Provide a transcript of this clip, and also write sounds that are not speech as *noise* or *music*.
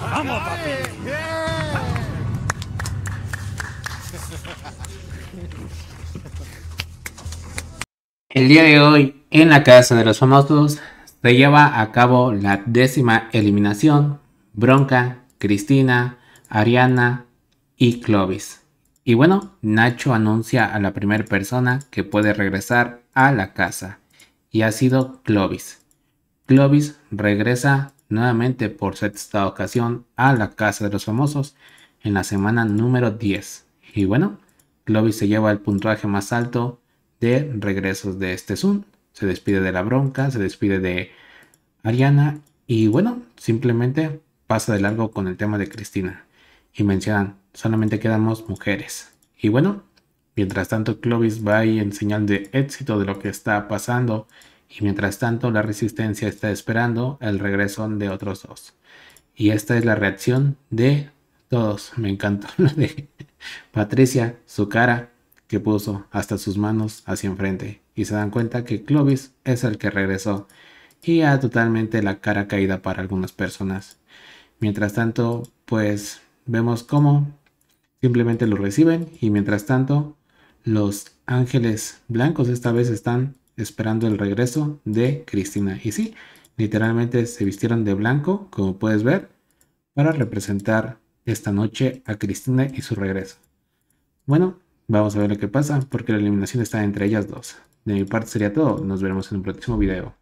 ¡Vamos, El día de hoy, en la Casa de los Famosos, se lleva a cabo la décima eliminación. Bronca, Cristina, Ariana y Clovis. Y bueno, Nacho anuncia a la primera persona que puede regresar a la casa. Y ha sido Clovis. Clovis regresa nuevamente por sexta ocasión a la Casa de los Famosos en la semana número 10. Y bueno, Clovis se lleva el puntaje más alto de regresos de este Zoom. Se despide de la bronca, se despide de Ariana y bueno, simplemente pasa de largo con el tema de Cristina. Y mencionan, solamente quedamos mujeres. Y bueno, mientras tanto Clovis va ahí en señal de éxito de lo que está pasando y mientras tanto la resistencia está esperando el regreso de otros dos. Y esta es la reacción de todos. Me encantó *laughs* la de Patricia, su cara que puso hasta sus manos hacia enfrente. Y se dan cuenta que Clovis es el que regresó y ha totalmente la cara caída para algunas personas. Mientras tanto, pues vemos cómo simplemente lo reciben y mientras tanto los ángeles blancos esta vez están esperando el regreso de Cristina. Y sí, literalmente se vistieron de blanco, como puedes ver, para representar esta noche a Cristina y su regreso. Bueno, vamos a ver lo que pasa, porque la eliminación está entre ellas dos. De mi parte sería todo, nos veremos en un próximo video.